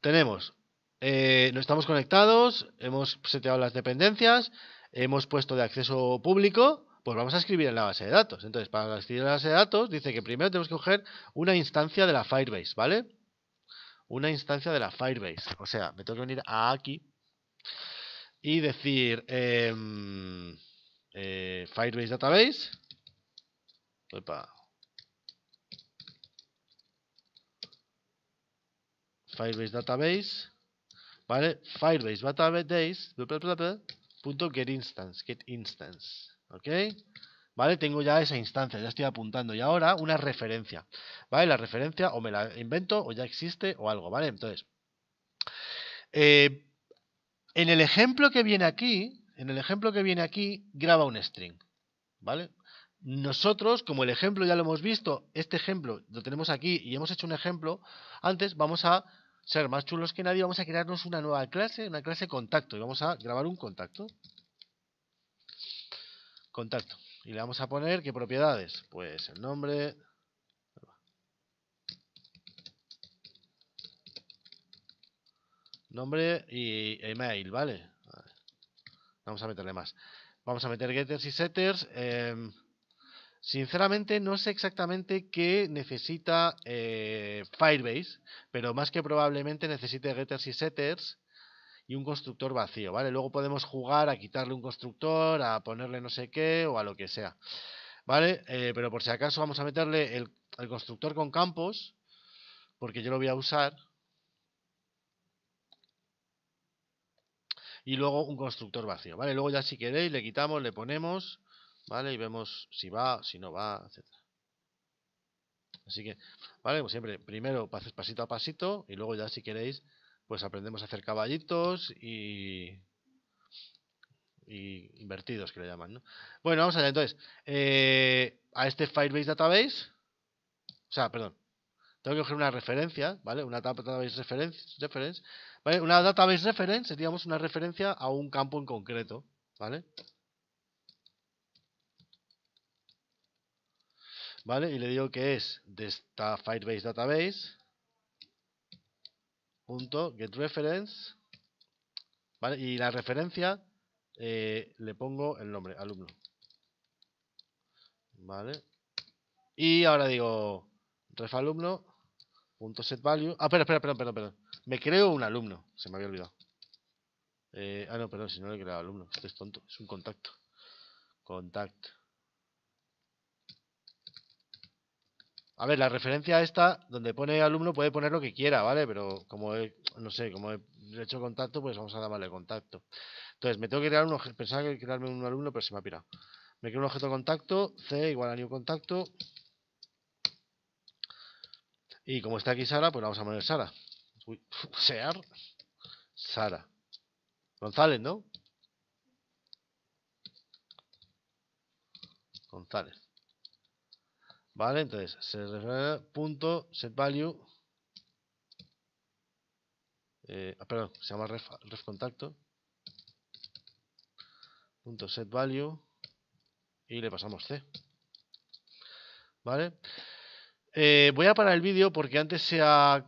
tenemos, eh, no estamos conectados, hemos seteado las dependencias, hemos puesto de acceso público, pues vamos a escribir en la base de datos. Entonces, para escribir en la base de datos, dice que primero tenemos que coger una instancia de la Firebase, ¿vale? Una instancia de la Firebase. O sea, me tengo que venir aquí y decir em, eh, Firebase Database. Opa, Firebase Database, ¿vale? Firebase Database, punto get instance, get instance, ¿ok? ¿Vale? Tengo ya esa instancia, ya estoy apuntando. Y ahora una referencia, ¿vale? La referencia o me la invento o ya existe o algo, ¿vale? Entonces, eh, en el ejemplo que viene aquí, en el ejemplo que viene aquí, graba un string, ¿vale? Nosotros, como el ejemplo ya lo hemos visto, este ejemplo lo tenemos aquí y hemos hecho un ejemplo, antes vamos a ser más chulos que nadie, vamos a crearnos una nueva clase, una clase contacto, y vamos a grabar un contacto. Contacto. Y le vamos a poner qué propiedades. Pues el nombre. Nombre y email, ¿vale? Vamos a meterle más. Vamos a meter getters y setters. Eh, Sinceramente no sé exactamente qué necesita eh, Firebase, pero más que probablemente necesite getters y setters y un constructor vacío, ¿vale? Luego podemos jugar a quitarle un constructor, a ponerle no sé qué o a lo que sea, ¿vale? Eh, pero por si acaso vamos a meterle el, constructor con campos, porque yo lo voy a usar, y luego un constructor vacío, ¿vale? Luego ya si queréis le quitamos, le ponemos ¿vale? Y vemos si va, si no va, etc. Así que, ¿vale? Como siempre, primero pases pasito a pasito y luego ya si queréis, pues aprendemos a hacer caballitos y, y invertidos que le llaman, ¿no? Bueno, vamos allá entonces. Eh, a este Firebase Database, o sea, perdón, tengo que coger una referencia, ¿vale? Una database reference, Una database reference digamos, una referencia a un campo en concreto, ¿vale? vale ¿vale? Y le digo que es de esta Firebase Database punto get reference, ¿vale? Y la referencia eh, le pongo el nombre, alumno, ¿vale? Y ahora digo ref punto set value. Ah, espera, espera, perdón, perdón, Me creo un alumno, se me había olvidado. Eh, ah, no, perdón, si no le he creado alumno, Este es tonto, es un contacto. Contacto. A ver, la referencia esta, donde pone alumno, puede poner lo que quiera, ¿vale? Pero como he, no sé, como he hecho contacto, pues vamos a darle contacto. Entonces, me tengo que crear un objeto, pensaba que crearme un alumno, pero se me ha pirado. Me creo un objeto contacto, C igual a new contacto. Y como está aquí Sara, pues vamos a poner Sara. Uy, Sear, Sara. González, ¿no? González. ¿Vale? Entonces, se punto set value. Eh, ah, perdón, se llama ref, ref, contacto. Punto set value. Y le pasamos C. ¿Vale? Eh, voy a parar el vídeo porque antes se ha